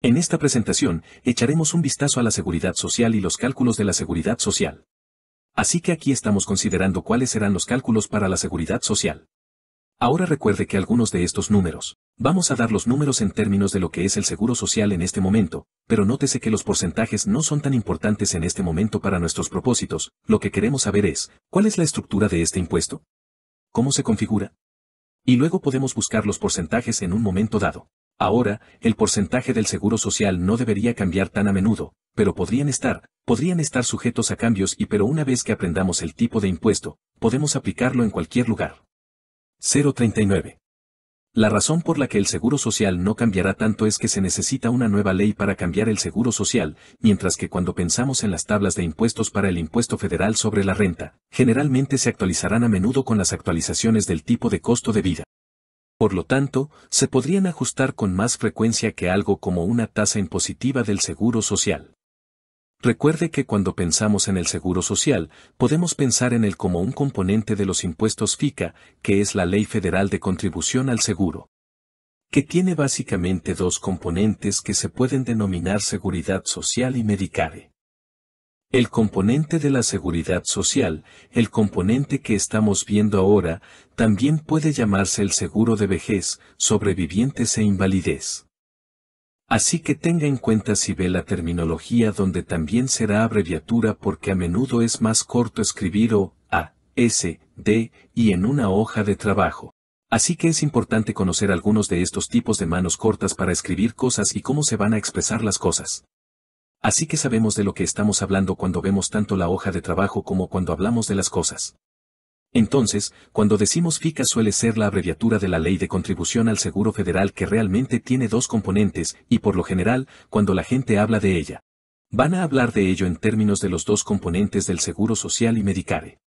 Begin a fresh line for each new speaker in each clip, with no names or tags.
En esta presentación, echaremos un vistazo a la seguridad social y los cálculos de la seguridad social. Así que aquí estamos considerando cuáles serán los cálculos para la seguridad social. Ahora recuerde que algunos de estos números, vamos a dar los números en términos de lo que es el seguro social en este momento, pero nótese que los porcentajes no son tan importantes en este momento para nuestros propósitos, lo que queremos saber es, ¿cuál es la estructura de este impuesto? ¿Cómo se configura? Y luego podemos buscar los porcentajes en un momento dado. Ahora, el porcentaje del seguro social no debería cambiar tan a menudo, pero podrían estar, podrían estar sujetos a cambios y pero una vez que aprendamos el tipo de impuesto, podemos aplicarlo en cualquier lugar. 039. La razón por la que el seguro social no cambiará tanto es que se necesita una nueva ley para cambiar el seguro social, mientras que cuando pensamos en las tablas de impuestos para el impuesto federal sobre la renta, generalmente se actualizarán a menudo con las actualizaciones del tipo de costo de vida. Por lo tanto, se podrían ajustar con más frecuencia que algo como una tasa impositiva del seguro social. Recuerde que cuando pensamos en el seguro social, podemos pensar en él como un componente de los impuestos FICA, que es la Ley Federal de Contribución al Seguro, que tiene básicamente dos componentes que se pueden denominar seguridad social y Medicare. El componente de la seguridad social, el componente que estamos viendo ahora, también puede llamarse el seguro de vejez, sobrevivientes e invalidez. Así que tenga en cuenta si ve la terminología donde también será abreviatura porque a menudo es más corto escribir O, A, S, D y en una hoja de trabajo. Así que es importante conocer algunos de estos tipos de manos cortas para escribir cosas y cómo se van a expresar las cosas. Así que sabemos de lo que estamos hablando cuando vemos tanto la hoja de trabajo como cuando hablamos de las cosas. Entonces, cuando decimos FICA suele ser la abreviatura de la Ley de Contribución al Seguro Federal que realmente tiene dos componentes, y por lo general, cuando la gente habla de ella. Van a hablar de ello en términos de los dos componentes del Seguro Social y Medicare.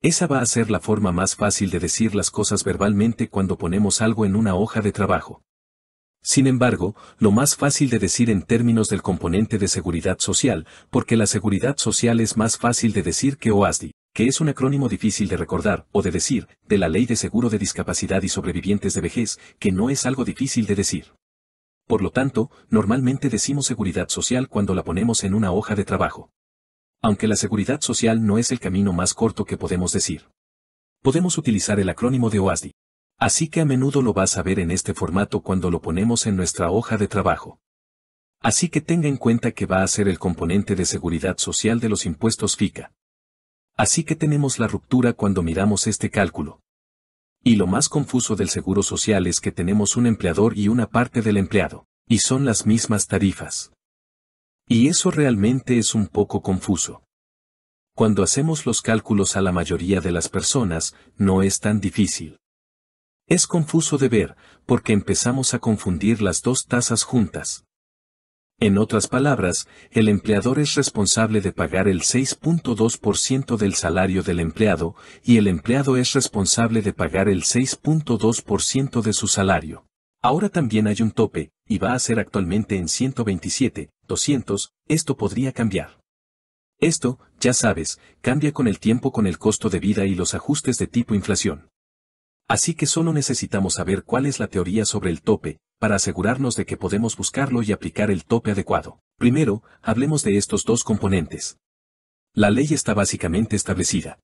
Esa va a ser la forma más fácil de decir las cosas verbalmente cuando ponemos algo en una hoja de trabajo. Sin embargo, lo más fácil de decir en términos del componente de seguridad social, porque la seguridad social es más fácil de decir que OASDI, que es un acrónimo difícil de recordar o de decir, de la Ley de Seguro de Discapacidad y Sobrevivientes de Vejez, que no es algo difícil de decir. Por lo tanto, normalmente decimos seguridad social cuando la ponemos en una hoja de trabajo. Aunque la seguridad social no es el camino más corto que podemos decir. Podemos utilizar el acrónimo de OASDI, Así que a menudo lo vas a ver en este formato cuando lo ponemos en nuestra hoja de trabajo. Así que tenga en cuenta que va a ser el componente de seguridad social de los impuestos FICA. Así que tenemos la ruptura cuando miramos este cálculo. Y lo más confuso del seguro social es que tenemos un empleador y una parte del empleado, y son las mismas tarifas. Y eso realmente es un poco confuso. Cuando hacemos los cálculos a la mayoría de las personas, no es tan difícil. Es confuso de ver, porque empezamos a confundir las dos tasas juntas. En otras palabras, el empleador es responsable de pagar el 6.2% del salario del empleado y el empleado es responsable de pagar el 6.2% de su salario. Ahora también hay un tope, y va a ser actualmente en 127, 200, esto podría cambiar. Esto, ya sabes, cambia con el tiempo con el costo de vida y los ajustes de tipo inflación. Así que solo necesitamos saber cuál es la teoría sobre el tope, para asegurarnos de que podemos buscarlo y aplicar el tope adecuado. Primero, hablemos de estos dos componentes. La ley está básicamente establecida.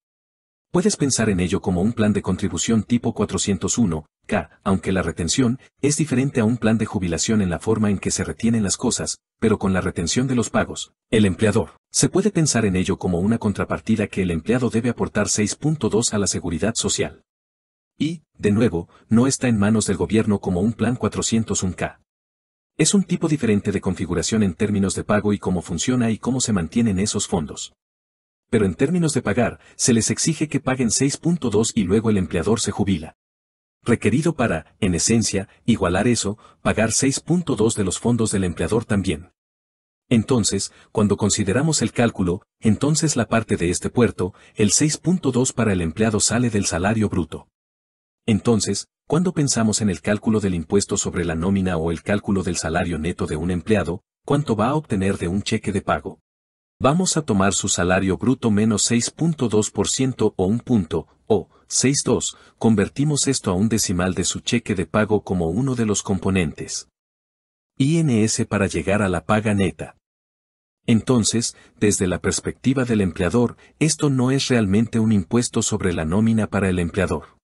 Puedes pensar en ello como un plan de contribución tipo 401, K, aunque la retención es diferente a un plan de jubilación en la forma en que se retienen las cosas, pero con la retención de los pagos, el empleador. Se puede pensar en ello como una contrapartida que el empleado debe aportar 6.2 a la seguridad social. Y, de nuevo, no está en manos del gobierno como un plan 401k. Es un tipo diferente de configuración en términos de pago y cómo funciona y cómo se mantienen esos fondos. Pero en términos de pagar, se les exige que paguen 6.2 y luego el empleador se jubila. Requerido para, en esencia, igualar eso, pagar 6.2 de los fondos del empleador también. Entonces, cuando consideramos el cálculo, entonces la parte de este puerto, el 6.2 para el empleado sale del salario bruto. Entonces, cuando pensamos en el cálculo del impuesto sobre la nómina o el cálculo del salario neto de un empleado, ¿cuánto va a obtener de un cheque de pago? Vamos a tomar su salario bruto menos 6.2% o un punto, o 6.2, convertimos esto a un decimal de su cheque de pago como uno de los componentes. INS para llegar a la paga neta. Entonces, desde la perspectiva del empleador, esto no es realmente un impuesto sobre la nómina para el empleador.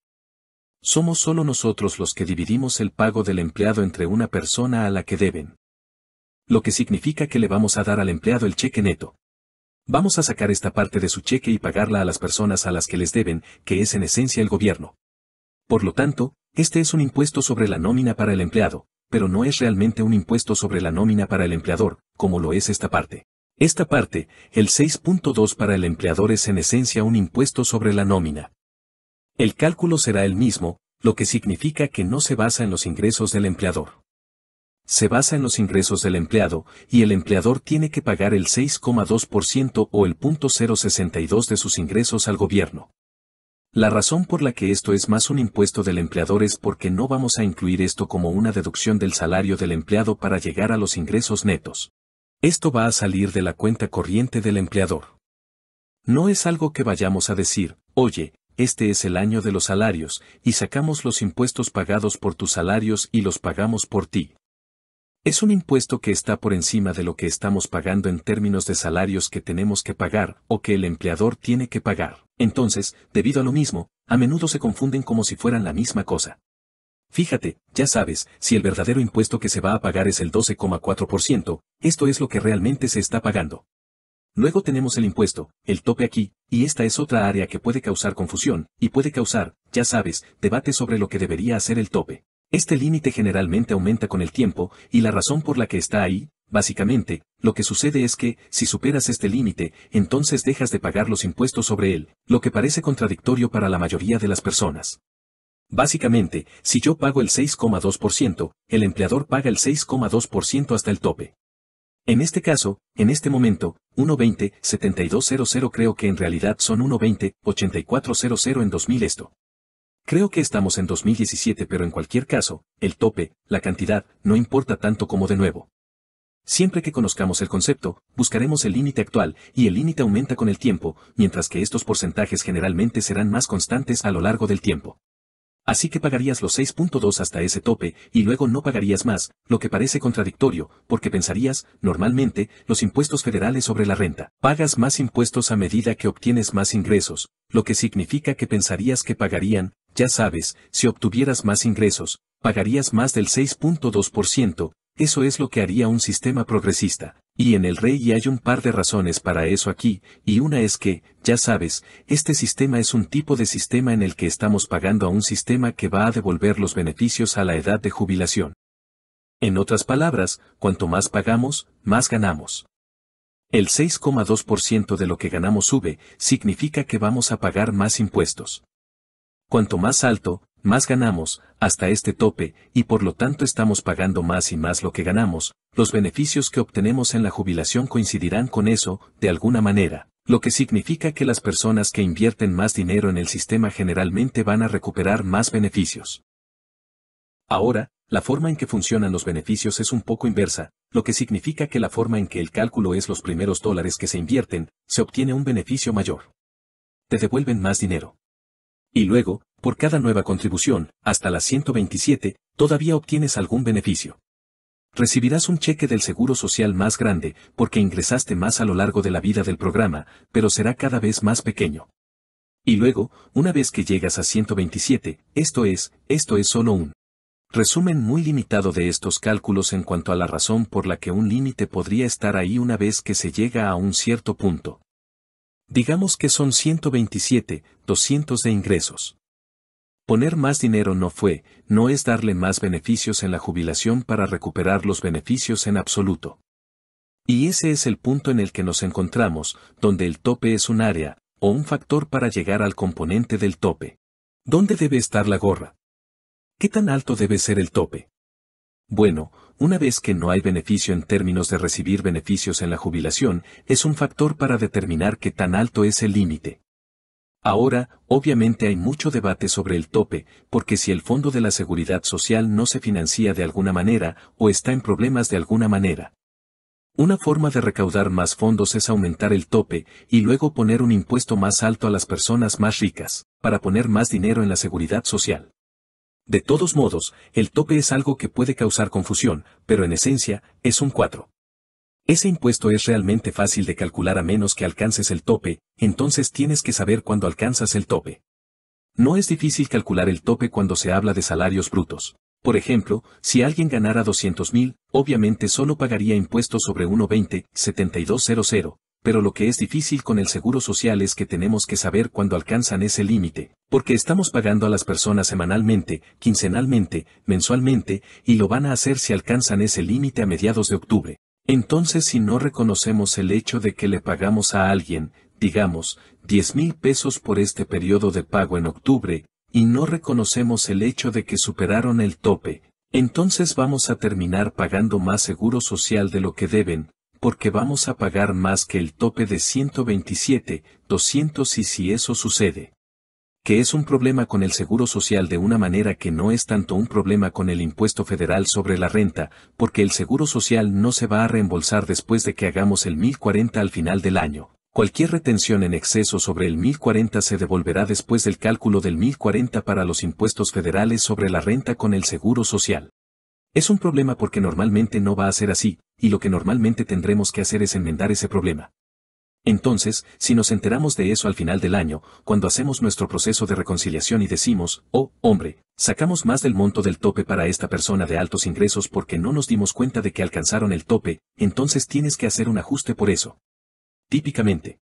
Somos solo nosotros los que dividimos el pago del empleado entre una persona a la que deben. Lo que significa que le vamos a dar al empleado el cheque neto. Vamos a sacar esta parte de su cheque y pagarla a las personas a las que les deben, que es en esencia el gobierno. Por lo tanto, este es un impuesto sobre la nómina para el empleado, pero no es realmente un impuesto sobre la nómina para el empleador, como lo es esta parte. Esta parte, el 6.2 para el empleador es en esencia un impuesto sobre la nómina, el cálculo será el mismo, lo que significa que no se basa en los ingresos del empleador. Se basa en los ingresos del empleado, y el empleador tiene que pagar el 6,2% o el 0,062 de sus ingresos al gobierno. La razón por la que esto es más un impuesto del empleador es porque no vamos a incluir esto como una deducción del salario del empleado para llegar a los ingresos netos. Esto va a salir de la cuenta corriente del empleador. No es algo que vayamos a decir, oye, este es el año de los salarios, y sacamos los impuestos pagados por tus salarios y los pagamos por ti. Es un impuesto que está por encima de lo que estamos pagando en términos de salarios que tenemos que pagar o que el empleador tiene que pagar. Entonces, debido a lo mismo, a menudo se confunden como si fueran la misma cosa. Fíjate, ya sabes, si el verdadero impuesto que se va a pagar es el 12,4%, esto es lo que realmente se está pagando. Luego tenemos el impuesto, el tope aquí, y esta es otra área que puede causar confusión, y puede causar, ya sabes, debate sobre lo que debería hacer el tope. Este límite generalmente aumenta con el tiempo, y la razón por la que está ahí, básicamente, lo que sucede es que, si superas este límite, entonces dejas de pagar los impuestos sobre él, lo que parece contradictorio para la mayoría de las personas. Básicamente, si yo pago el 6,2%, el empleador paga el 6,2% hasta el tope. En este caso, en este momento, 120-7200 creo que en realidad son 120-8400 en 2000 esto. Creo que estamos en 2017 pero en cualquier caso, el tope, la cantidad, no importa tanto como de nuevo. Siempre que conozcamos el concepto, buscaremos el límite actual, y el límite aumenta con el tiempo, mientras que estos porcentajes generalmente serán más constantes a lo largo del tiempo. Así que pagarías los 6.2 hasta ese tope, y luego no pagarías más, lo que parece contradictorio, porque pensarías, normalmente, los impuestos federales sobre la renta. Pagas más impuestos a medida que obtienes más ingresos, lo que significa que pensarías que pagarían, ya sabes, si obtuvieras más ingresos, pagarías más del 6.2%, eso es lo que haría un sistema progresista. Y en el Rey y hay un par de razones para eso aquí, y una es que, ya sabes, este sistema es un tipo de sistema en el que estamos pagando a un sistema que va a devolver los beneficios a la edad de jubilación. En otras palabras, cuanto más pagamos, más ganamos. El 6,2% de lo que ganamos sube, significa que vamos a pagar más impuestos. Cuanto más alto, más ganamos, hasta este tope, y por lo tanto estamos pagando más y más lo que ganamos, los beneficios que obtenemos en la jubilación coincidirán con eso, de alguna manera, lo que significa que las personas que invierten más dinero en el sistema generalmente van a recuperar más beneficios. Ahora, la forma en que funcionan los beneficios es un poco inversa, lo que significa que la forma en que el cálculo es los primeros dólares que se invierten, se obtiene un beneficio mayor. Te devuelven más dinero. Y luego, por cada nueva contribución, hasta las 127, todavía obtienes algún beneficio. Recibirás un cheque del Seguro Social más grande, porque ingresaste más a lo largo de la vida del programa, pero será cada vez más pequeño. Y luego, una vez que llegas a 127, esto es, esto es solo un resumen muy limitado de estos cálculos en cuanto a la razón por la que un límite podría estar ahí una vez que se llega a un cierto punto. Digamos que son 127, 200 de ingresos. Poner más dinero no fue, no es darle más beneficios en la jubilación para recuperar los beneficios en absoluto. Y ese es el punto en el que nos encontramos, donde el tope es un área, o un factor para llegar al componente del tope. ¿Dónde debe estar la gorra? ¿Qué tan alto debe ser el tope? Bueno, una vez que no hay beneficio en términos de recibir beneficios en la jubilación, es un factor para determinar qué tan alto es el límite. Ahora, obviamente hay mucho debate sobre el tope, porque si el Fondo de la Seguridad Social no se financia de alguna manera, o está en problemas de alguna manera. Una forma de recaudar más fondos es aumentar el tope, y luego poner un impuesto más alto a las personas más ricas, para poner más dinero en la seguridad social. De todos modos, el tope es algo que puede causar confusión, pero en esencia, es un 4. Ese impuesto es realmente fácil de calcular a menos que alcances el tope, entonces tienes que saber cuándo alcanzas el tope. No es difícil calcular el tope cuando se habla de salarios brutos. Por ejemplo, si alguien ganara 200.000, obviamente solo pagaría impuestos sobre 1.20.7200, pero lo que es difícil con el seguro social es que tenemos que saber cuándo alcanzan ese límite, porque estamos pagando a las personas semanalmente, quincenalmente, mensualmente, y lo van a hacer si alcanzan ese límite a mediados de octubre. Entonces si no reconocemos el hecho de que le pagamos a alguien, digamos, 10 mil pesos por este periodo de pago en octubre, y no reconocemos el hecho de que superaron el tope, entonces vamos a terminar pagando más seguro social de lo que deben, porque vamos a pagar más que el tope de 127, 200 y si eso sucede, que es un problema con el Seguro Social de una manera que no es tanto un problema con el impuesto federal sobre la renta, porque el Seguro Social no se va a reembolsar después de que hagamos el 1040 al final del año. Cualquier retención en exceso sobre el 1040 se devolverá después del cálculo del 1040 para los impuestos federales sobre la renta con el Seguro Social. Es un problema porque normalmente no va a ser así, y lo que normalmente tendremos que hacer es enmendar ese problema. Entonces, si nos enteramos de eso al final del año, cuando hacemos nuestro proceso de reconciliación y decimos, oh, hombre, sacamos más del monto del tope para esta persona de altos ingresos porque no nos dimos cuenta de que alcanzaron el tope, entonces tienes que hacer un ajuste por eso. Típicamente,